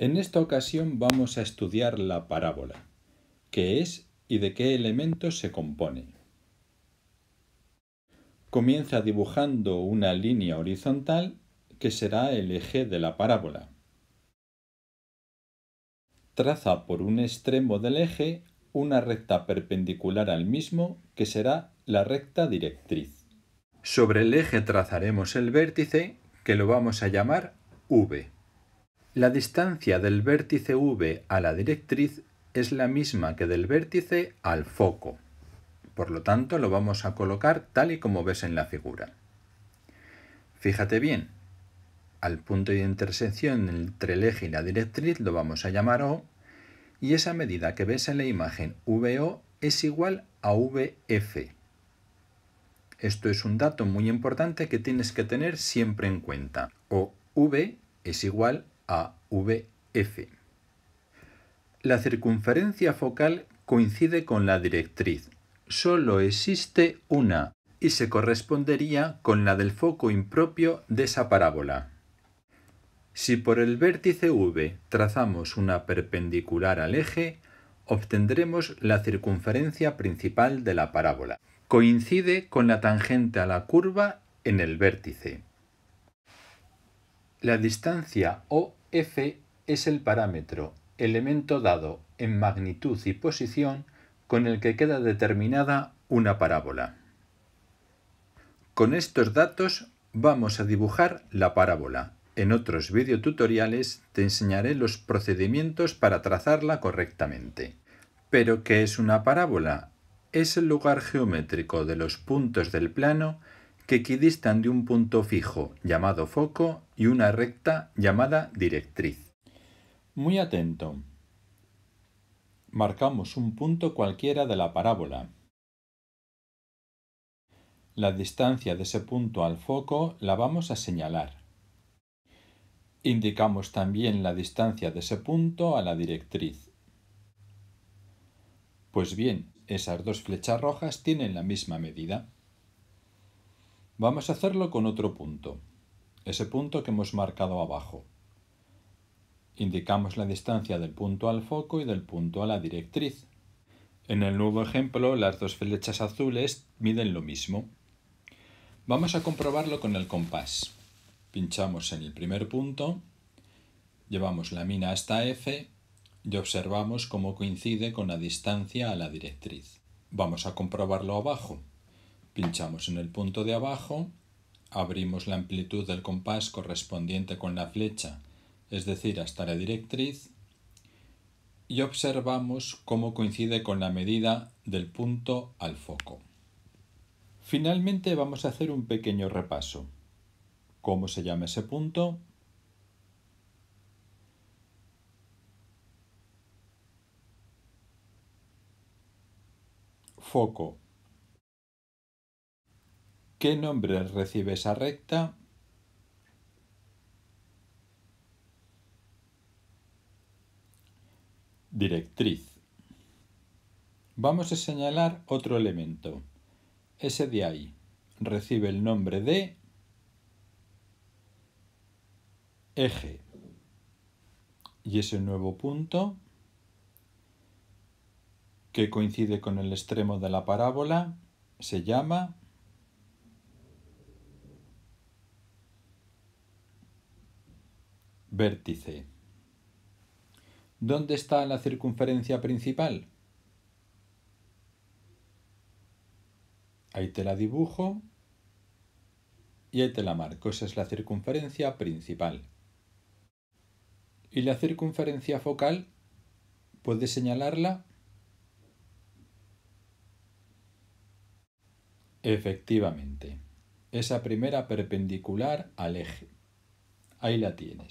En esta ocasión vamos a estudiar la parábola, qué es y de qué elementos se compone. Comienza dibujando una línea horizontal que será el eje de la parábola. Traza por un extremo del eje una recta perpendicular al mismo que será la recta directriz. Sobre el eje trazaremos el vértice que lo vamos a llamar V. La distancia del vértice V a la directriz es la misma que del vértice al foco. Por lo tanto, lo vamos a colocar tal y como ves en la figura. Fíjate bien, al punto de intersección entre el eje y la directriz lo vamos a llamar O, y esa medida que ves en la imagen VO es igual a VF. Esto es un dato muy importante que tienes que tener siempre en cuenta. O V es igual a vf La circunferencia focal coincide con la directriz. Solo existe una y se correspondería con la del foco impropio de esa parábola. Si por el vértice V trazamos una perpendicular al eje, obtendremos la circunferencia principal de la parábola. Coincide con la tangente a la curva en el vértice. La distancia o F es el parámetro, elemento dado en magnitud y posición con el que queda determinada una parábola. Con estos datos vamos a dibujar la parábola. En otros videotutoriales te enseñaré los procedimientos para trazarla correctamente. ¿Pero qué es una parábola? Es el lugar geométrico de los puntos del plano que equidistan de un punto fijo llamado foco y una recta llamada directriz. Muy atento. Marcamos un punto cualquiera de la parábola. La distancia de ese punto al foco la vamos a señalar. Indicamos también la distancia de ese punto a la directriz. Pues bien, esas dos flechas rojas tienen la misma medida. Vamos a hacerlo con otro punto, ese punto que hemos marcado abajo. Indicamos la distancia del punto al foco y del punto a la directriz. En el nuevo ejemplo, las dos flechas azules miden lo mismo. Vamos a comprobarlo con el compás. Pinchamos en el primer punto, llevamos la mina hasta F y observamos cómo coincide con la distancia a la directriz. Vamos a comprobarlo abajo. Pinchamos en el punto de abajo, abrimos la amplitud del compás correspondiente con la flecha, es decir, hasta la directriz, y observamos cómo coincide con la medida del punto al foco. Finalmente vamos a hacer un pequeño repaso. ¿Cómo se llama ese punto? Foco ¿Qué nombre recibe esa recta? Directriz. Vamos a señalar otro elemento. Ese de ahí recibe el nombre de eje. Y ese nuevo punto, que coincide con el extremo de la parábola, se llama Vértice. ¿Dónde está la circunferencia principal? Ahí te la dibujo y ahí te la marco. Esa es la circunferencia principal. ¿Y la circunferencia focal? ¿Puedes señalarla? Efectivamente, esa primera perpendicular al eje. Ahí la tienes.